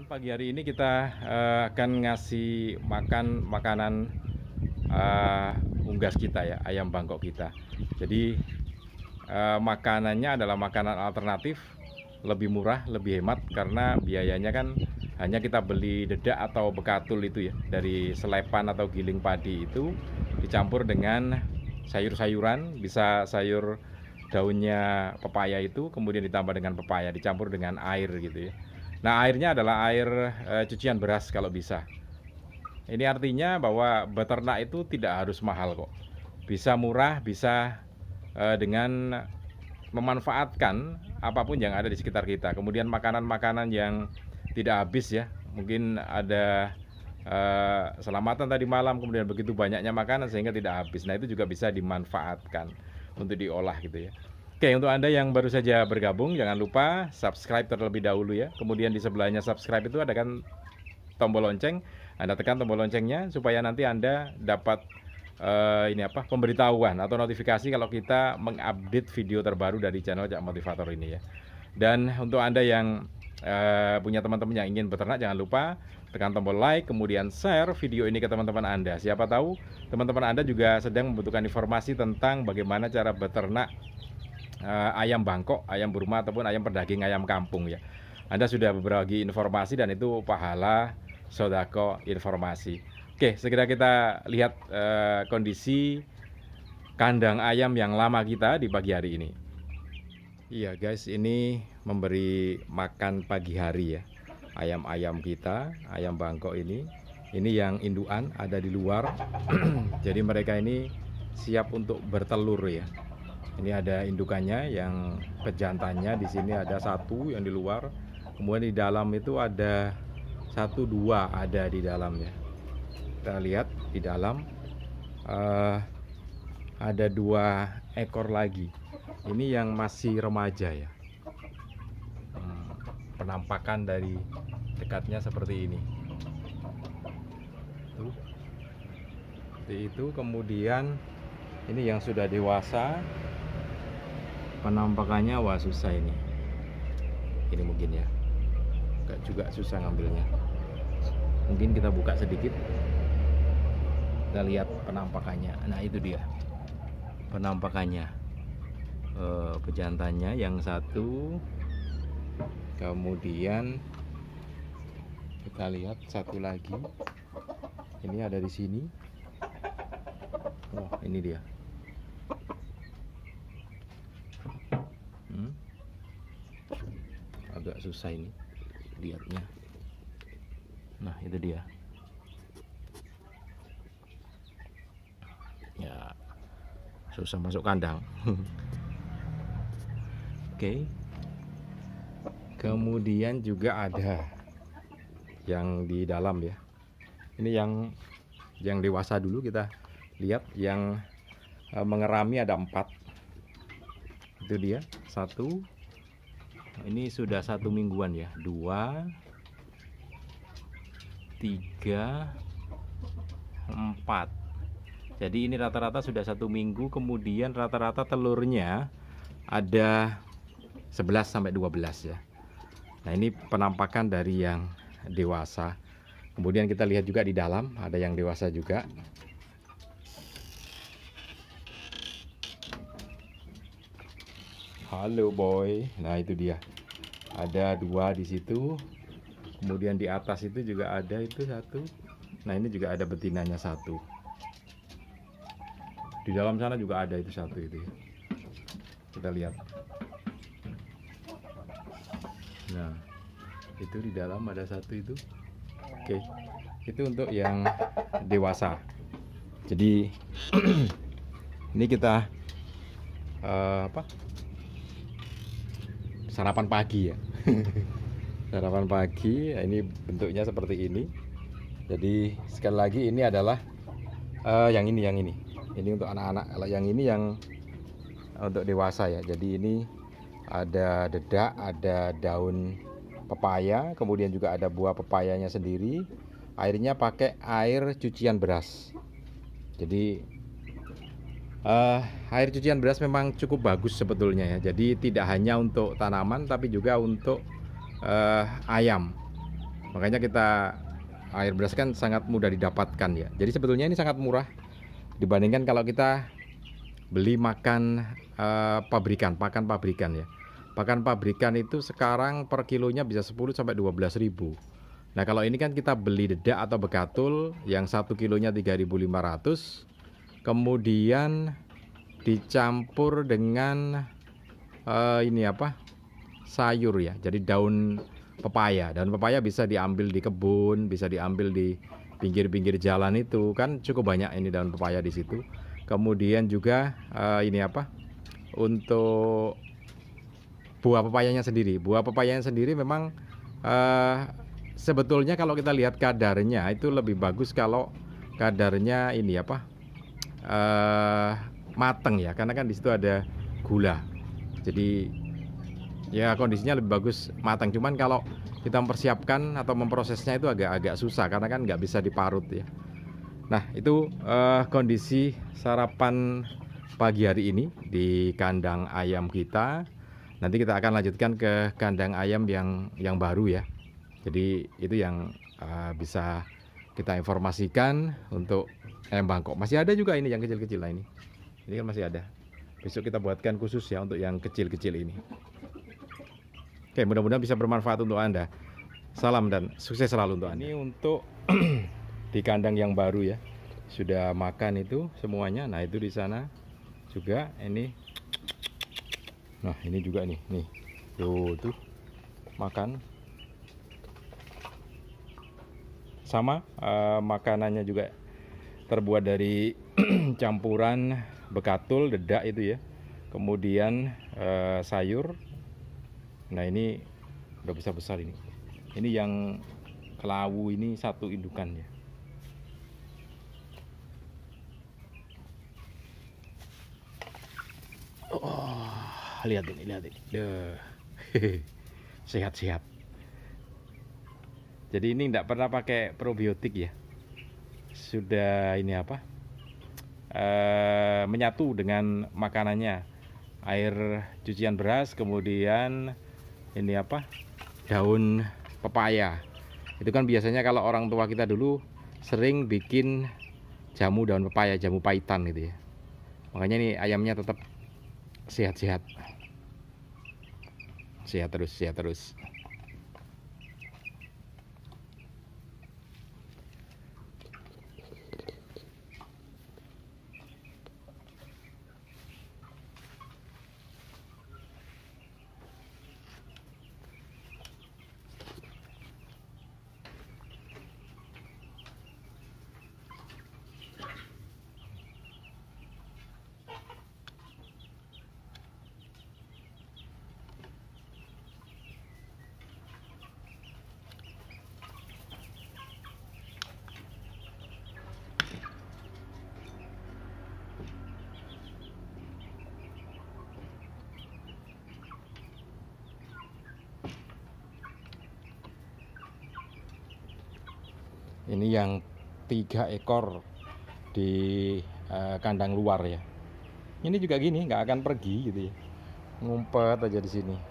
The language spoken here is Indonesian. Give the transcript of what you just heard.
Dan pagi hari ini kita uh, akan ngasih makan makanan uh, unggas kita ya, ayam bangkok kita. Jadi uh, makanannya adalah makanan alternatif, lebih murah, lebih hemat karena biayanya kan hanya kita beli dedak atau bekatul itu ya, dari selepan atau giling padi itu dicampur dengan sayur-sayuran, bisa sayur daunnya pepaya itu kemudian ditambah dengan pepaya dicampur dengan air gitu ya Nah airnya adalah air e, cucian beras kalau bisa. Ini artinya bahwa beternak itu tidak harus mahal kok. Bisa murah, bisa e, dengan memanfaatkan apapun yang ada di sekitar kita. Kemudian makanan-makanan yang tidak habis ya. Mungkin ada e, selamatan tadi malam, kemudian begitu banyaknya makanan sehingga tidak habis. Nah itu juga bisa dimanfaatkan untuk diolah gitu ya. Oke, untuk Anda yang baru saja bergabung, jangan lupa subscribe terlebih dahulu ya. Kemudian di sebelahnya subscribe itu ada kan tombol lonceng. Anda tekan tombol loncengnya supaya nanti Anda dapat uh, ini apa pemberitahuan atau notifikasi kalau kita mengupdate video terbaru dari channel Cak Motivator ini ya. Dan untuk Anda yang uh, punya teman-teman yang ingin beternak jangan lupa tekan tombol like kemudian share video ini ke teman-teman Anda. Siapa tahu teman-teman Anda juga sedang membutuhkan informasi tentang bagaimana cara beternak uh, ayam bangkok, ayam burma ataupun ayam pedaging ayam kampung ya. Anda sudah berbagi informasi dan itu pahala sodako informasi. Oke, segera kita lihat uh, kondisi kandang ayam yang lama kita di pagi hari ini. Iya guys, ini memberi makan pagi hari ya. Ayam-ayam kita, ayam bangkok ini. Ini yang induan ada di luar. Jadi mereka ini siap untuk bertelur ya. Ini ada indukannya yang pejantannya di sini ada satu yang di luar. Kemudian di dalam itu ada satu dua ada di dalamnya. Kita lihat di dalam uh, ada dua ekor lagi. Ini yang masih remaja ya. Hmm, penampakan dari dekatnya seperti ini. Tuh. Seperti itu kemudian ini yang sudah dewasa penampakannya wah susah ini ini mungkin ya gak juga susah ngambilnya mungkin kita buka sedikit kita lihat penampakannya nah itu dia penampakannya e, pejantannya yang satu kemudian kita lihat satu lagi ini ada di sini oh ini dia agak susah ini lihatnya nah itu dia ya susah masuk kandang oke kemudian juga ada yang di dalam ya ini yang yang dewasa dulu kita lihat yang eh, mengerami ada empat itu dia satu ini sudah satu mingguan ya dua tiga empat jadi ini rata-rata sudah satu minggu kemudian rata-rata telurnya ada 11 sampai 12 ya Nah ini penampakan dari yang dewasa kemudian kita lihat juga di dalam ada yang dewasa juga Halo boy. Nah, itu dia. Ada dua di situ. Kemudian di atas itu juga ada itu satu. Nah, ini juga ada betinanya satu. Di dalam sana juga ada itu satu itu. Ya. Kita lihat. Nah, itu di dalam ada satu itu. Oke. Itu untuk yang dewasa. Jadi ini kita uh, apa? sarapan pagi ya sarapan pagi ya ini bentuknya seperti ini jadi sekali lagi ini adalah uh, yang ini yang ini ini untuk anak-anak kalau yang ini yang untuk dewasa ya jadi ini ada dedak ada daun pepaya kemudian juga ada buah pepayanya sendiri airnya pakai air cucian beras jadi uh, air cucian beras memang cukup bagus sebetulnya ya. Jadi tidak hanya untuk tanaman tapi juga untuk uh, ayam. Makanya kita air beras kan sangat mudah didapatkan ya. Jadi sebetulnya ini sangat murah dibandingkan kalau kita beli makan uh, pabrikan, pakan pabrikan ya. Pakan pabrikan itu sekarang per kilonya bisa 10 sampai 12 ribu. Nah kalau ini kan kita beli dedak atau bekatul yang satu kilonya 3.500 kemudian dicampur dengan uh, ini apa sayur ya jadi daun pepaya daun pepaya bisa diambil di kebun bisa diambil di pinggir-pinggir jalan itu kan cukup banyak ini daun pepaya di situ kemudian juga uh, ini apa untuk buah pepayanya sendiri buah pepayanya sendiri memang uh, sebetulnya kalau kita lihat kadarnya itu lebih bagus kalau kadarnya ini apa uh, mateng ya karena kan di situ ada gula jadi ya kondisinya lebih bagus matang cuman kalau kita mempersiapkan atau memprosesnya itu agak-agak susah karena kan nggak bisa diparut ya nah itu uh, kondisi sarapan pagi hari ini di kandang ayam kita nanti kita akan lanjutkan ke kandang ayam yang yang baru ya jadi itu yang uh, bisa kita informasikan untuk ayam eh, bangkok masih ada juga ini yang kecil-kecil lah ini ini kan masih ada besok kita buatkan khusus ya untuk yang kecil-kecil ini oke mudah-mudahan bisa bermanfaat untuk anda salam dan sukses selalu untuk anda ini untuk di kandang yang baru ya sudah makan itu semuanya nah itu di sana juga ini nah ini juga nih nih tuh tuh makan sama uh, makanannya juga terbuat dari campuran bekatul, dedak itu ya. Kemudian eh, sayur. Nah, ini udah besar-besar ini. Ini yang kelawu ini satu indukannya. Oh, lihat ini, lihat ini. Sehat-sehat. Jadi ini tidak pernah pakai probiotik ya sudah ini apa uh, menyatu dengan makanannya air cucian beras kemudian ini apa daun pepaya itu kan biasanya kalau orang tua kita dulu sering bikin jamu daun pepaya jamu paitan gitu ya makanya ini ayamnya tetap sehat-sehat sehat terus sehat terus Ini yang tiga ekor di uh, kandang luar ya. Ini juga gini, nggak akan pergi gitu ya. Ngumpet aja di sini.